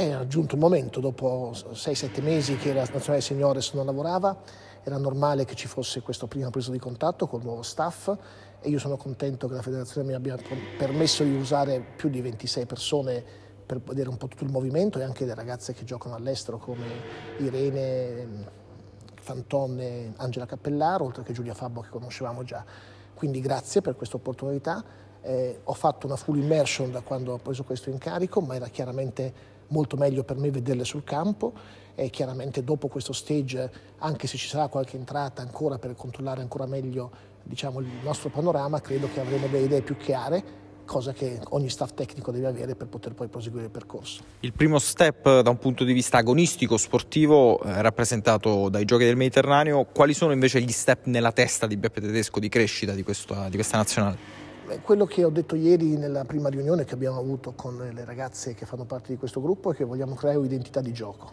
È giunto il momento, dopo 6-7 mesi che la Nazionale Seniores non lavorava, era normale che ci fosse questa prima presa di contatto col nuovo staff e io sono contento che la federazione mi abbia permesso di usare più di 26 persone per vedere un po' tutto il movimento e anche le ragazze che giocano all'estero come Irene, Fantonne, Angela Cappellaro, oltre che Giulia Fabbo che conoscevamo già. Quindi grazie per questa opportunità. Eh, ho fatto una full immersion da quando ho preso questo incarico, ma era chiaramente molto meglio per me vederle sul campo e chiaramente dopo questo stage, anche se ci sarà qualche entrata ancora per controllare ancora meglio diciamo, il nostro panorama, credo che avremo delle idee più chiare cosa che ogni staff tecnico deve avere per poter poi proseguire il percorso. Il primo step da un punto di vista agonistico, sportivo, eh, rappresentato dai giochi del Mediterraneo, quali sono invece gli step nella testa di Beppe Tedesco di crescita di questa, di questa nazionale? Eh, quello che ho detto ieri nella prima riunione che abbiamo avuto con le ragazze che fanno parte di questo gruppo è che vogliamo creare un'identità di gioco.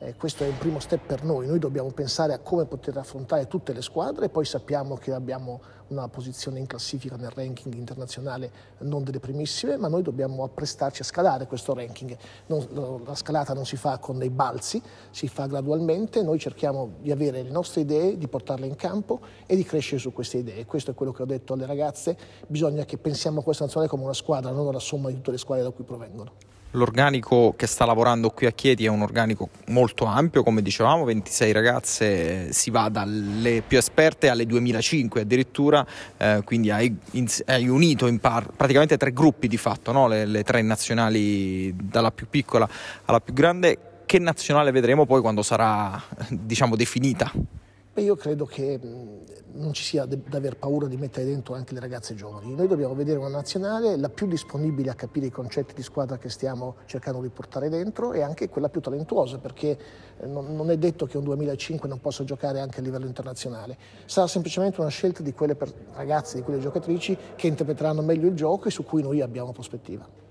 Eh, questo è un primo step per noi, noi dobbiamo pensare a come poter affrontare tutte le squadre, poi sappiamo che abbiamo una posizione in classifica nel ranking internazionale non delle primissime, ma noi dobbiamo apprestarci a scalare questo ranking. Non, la scalata non si fa con dei balzi, si fa gradualmente, noi cerchiamo di avere le nostre idee, di portarle in campo e di crescere su queste idee. Questo è quello che ho detto alle ragazze, bisogna che pensiamo a questa nazionale come una squadra, non alla somma di tutte le squadre da cui provengono. L'organico che sta lavorando qui a Chieti è un organico molto ampio, come dicevamo, 26 ragazze, eh, si va dalle più esperte alle 2005 addirittura addirittura, eh, quindi hai, in, hai, unito in par- praticamente tre gruppi di fatto, no? le, le tre nazionali dalla più piccola alla più grande. Che nazionale vedremo poi quando sarà diciamo definita? Beh, io credo che non ci sia da aver paura di mettere dentro anche le ragazze giovani. Noi dobbiamo vedere una nazionale la più disponibile a capire i concetti di squadra che stiamo cercando di portare dentro e anche quella più talentuosa, perché eh, non è detto che un 2005 non possa giocare anche a livello internazionale. Sarà semplicemente una scelta di quelle ragazze, di quelle giocatrici che interpreteranno meglio il gioco e su cui noi abbiamo prospettiva.